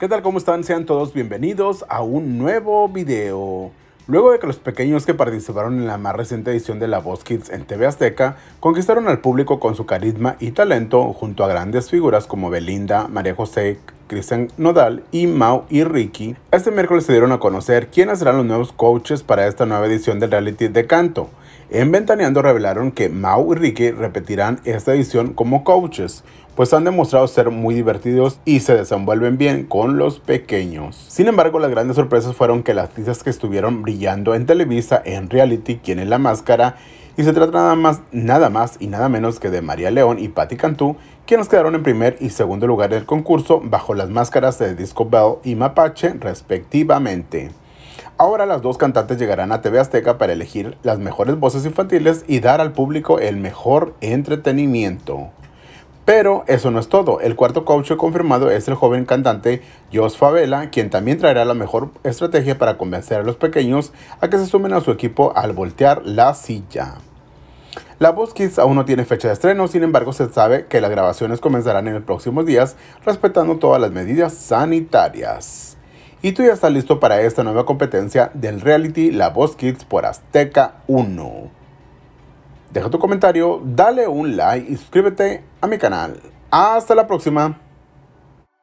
¿Qué tal? ¿Cómo están? Sean todos bienvenidos a un nuevo video. Luego de que los pequeños que participaron en la más reciente edición de La Voz Kids en TV Azteca conquistaron al público con su carisma y talento junto a grandes figuras como Belinda, María José, Cristian Nodal y Mau y Ricky, este miércoles se dieron a conocer quiénes serán los nuevos coaches para esta nueva edición del reality de canto. En Ventaneando revelaron que Mau y Ricky repetirán esta edición como coaches, pues han demostrado ser muy divertidos y se desenvuelven bien con los pequeños. Sin embargo, las grandes sorpresas fueron que las artistas que estuvieron brillando en Televisa en reality, quien es la máscara, y se trata nada más, nada más y nada menos que de María León y Patti Cantú, quienes quedaron en primer y segundo lugar del concurso bajo las máscaras de Disco Bell y Mapache respectivamente. Ahora las dos cantantes llegarán a TV Azteca para elegir las mejores voces infantiles y dar al público el mejor entretenimiento. Pero eso no es todo. El cuarto coach confirmado es el joven cantante Jos Favela, quien también traerá la mejor estrategia para convencer a los pequeños a que se sumen a su equipo al voltear la silla. La Voz Kids aún no tiene fecha de estreno, sin embargo se sabe que las grabaciones comenzarán en los próximos días, respetando todas las medidas sanitarias. Y tú ya estás listo para esta nueva competencia del reality La Voz Kids por Azteca 1. Deja tu comentario, dale un like y suscríbete a mi canal. Hasta la próxima.